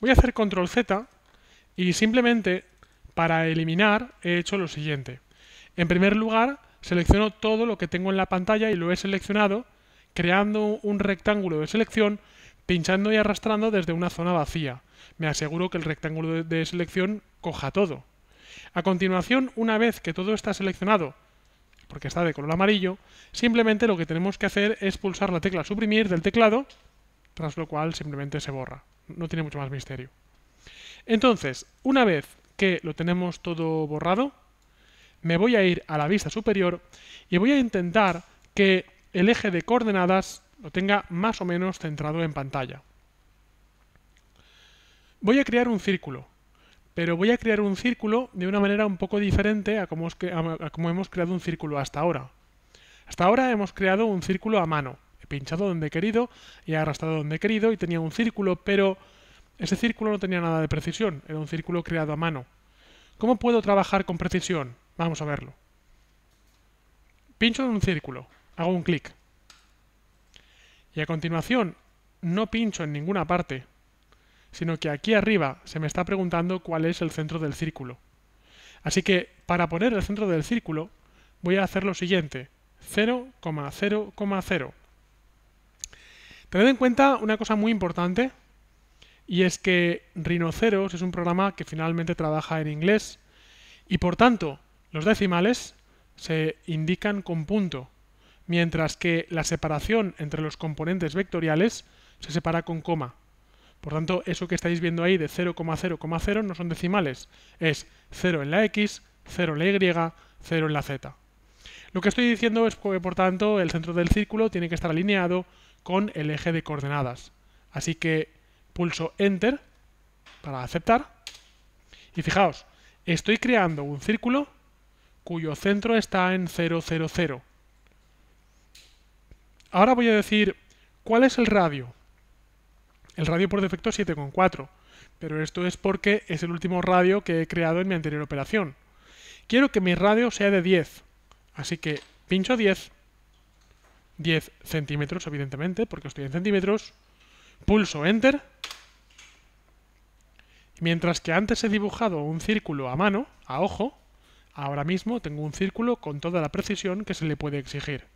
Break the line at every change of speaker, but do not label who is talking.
Voy a hacer control Z y simplemente para eliminar he hecho lo siguiente. En primer lugar, selecciono todo lo que tengo en la pantalla y lo he seleccionado creando un rectángulo de selección, pinchando y arrastrando desde una zona vacía. Me aseguro que el rectángulo de selección coja todo. A continuación, una vez que todo está seleccionado, porque está de color amarillo, simplemente lo que tenemos que hacer es pulsar la tecla suprimir del teclado tras lo cual simplemente se borra. No tiene mucho más misterio. Entonces, una vez que lo tenemos todo borrado, me voy a ir a la vista superior y voy a intentar que el eje de coordenadas lo tenga más o menos centrado en pantalla. Voy a crear un círculo, pero voy a crear un círculo de una manera un poco diferente a como, como hemos creado un círculo hasta ahora. Hasta ahora hemos creado un círculo a mano pinchado donde he querido y he arrastrado donde querido y tenía un círculo, pero ese círculo no tenía nada de precisión, era un círculo creado a mano. ¿Cómo puedo trabajar con precisión? Vamos a verlo. Pincho en un círculo, hago un clic. Y a continuación, no pincho en ninguna parte, sino que aquí arriba se me está preguntando cuál es el centro del círculo. Así que para poner el centro del círculo voy a hacer lo siguiente, 0,0,0. Tened en cuenta una cosa muy importante, y es que Rhinoceros es un programa que finalmente trabaja en inglés, y por tanto, los decimales se indican con punto, mientras que la separación entre los componentes vectoriales se separa con coma. Por tanto, eso que estáis viendo ahí de 0,0,0 no son decimales, es 0 en la X, 0 en la Y, 0 en la Z. Lo que estoy diciendo es que, por tanto, el centro del círculo tiene que estar alineado con el eje de coordenadas. Así que pulso Enter para aceptar. Y fijaos, estoy creando un círculo cuyo centro está en 0, 0, 0. Ahora voy a decir cuál es el radio. El radio por defecto es 7,4, pero esto es porque es el último radio que he creado en mi anterior operación. Quiero que mi radio sea de 10, así que pincho 10 10 centímetros, evidentemente, porque estoy en centímetros. Pulso Enter. Mientras que antes he dibujado un círculo a mano, a ojo, ahora mismo tengo un círculo con toda la precisión que se le puede exigir.